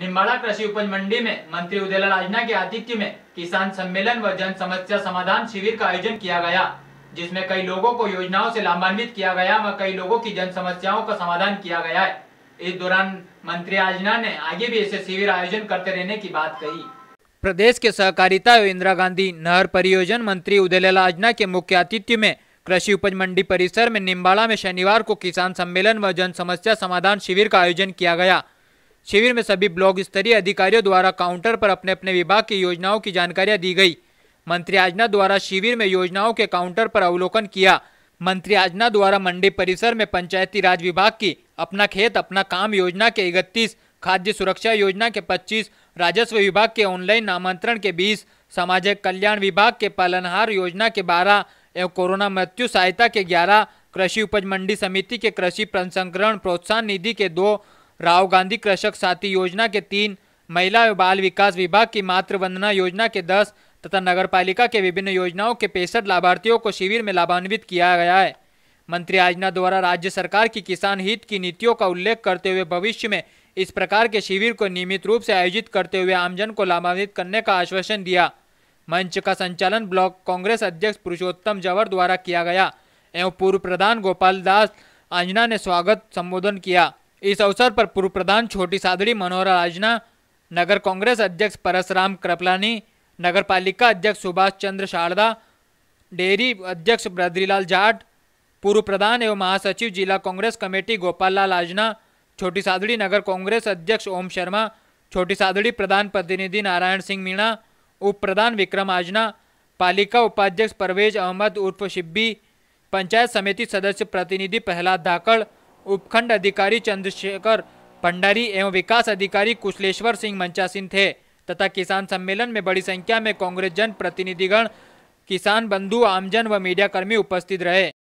निम्बाड़ा कृषि उपज मंडी में मंत्री उदयलाल आजना के आतिथ्य में किसान सम्मेलन व जन समस्या समाधान शिविर का आयोजन किया गया जिसमें कई लोगों को योजनाओं से लाभान्वित किया गया व कई लोगों की जन समस्याओं का समाधान किया गया है इस दौरान मंत्री आजना ने आगे भी ऐसे शिविर आयोजन करते रहने की बात कही प्रदेश के सहकारिता एवं इंदिरा गांधी नहर परियोजन मंत्री उदयलाल आजना के मुख्य आतिथ्य में कृषि उपज मंडी परिसर में निम्बाड़ा में शनिवार को किसान सम्मेलन व जन समस्या समाधान शिविर का आयोजन किया गया शिविर में सभी ब्लॉक स्तरीय अधिकारियों द्वारा काउंटर पर अपने अपने विभाग की योजनाओं की जानकारियां दी गई मंत्री आजना द्वारा शिविर में योजनाओं के काउंटर पर अवलोकन किया मंत्री आजना द्वारा मंडी परिसर में पंचायती राज विभाग की अपना खेत अपना काम योजना के इकतीस खाद्य सुरक्षा योजना के पच्चीस राजस्व विभाग के ऑनलाइन नामांतरण के बीस सामाजिक कल्याण विभाग के पालनहार योजना के बारह एवं कोरोना मृत्यु सहायता के ग्यारह कृषि उपज मंडी समिति के कृषि प्रसंस्करण प्रोत्साहन निधि के दो राहुल गांधी कृषक साथी योजना के तीन महिला एवं बाल विकास विभाग की मातृवंदना योजना के दस तथा नगरपालिका के विभिन्न योजनाओं के पैंसठ लाभार्थियों को शिविर में लाभान्वित किया गया है मंत्री आजना द्वारा राज्य सरकार की किसान हित की नीतियों का उल्लेख करते हुए भविष्य में इस प्रकार के शिविर को नियमित रूप से आयोजित करते हुए आमजन को लाभान्वित करने का आश्वासन दिया मंच का संचालन ब्लॉक कांग्रेस अध्यक्ष पुरुषोत्तम जवर द्वारा किया गया एवं पूर्व प्रधान गोपाल दास आंजना ने स्वागत संबोधन किया इस अवसर पर पूर्व प्रधान छोटी सादड़ी मनोहर राजना नगर कांग्रेस अध्यक्ष परसराम कृपलानी नगर पालिका अध्यक्ष सुभाष चंद्र शारदा डेयरी अध्यक्ष ब्रदरीलाल जाट पूर्व प्रधान एवं महासचिव जिला कांग्रेस कमेटी गोपाल लाल आजना छोटी सादड़ी नगर कांग्रेस अध्यक्ष ओम शर्मा छोटी सादड़ी प्रधान प्रतिनिधि नारायण सिंह मीणा उप प्रधान विक्रम आजना पालिका उपाध्यक्ष परवेज अहमद उर्फ शिब्बी पंचायत समिति सदस्य प्रतिनिधि प्रहलाद धाकड़ उपखंड अधिकारी चंद्रशेखर भंडारी एवं विकास अधिकारी कुशलेश्वर सिंह मंचासीन थे तथा किसान सम्मेलन में बड़ी संख्या में कांग्रेस जन प्रतिनिधिगण किसान बंधु आमजन व मीडियाकर्मी उपस्थित रहे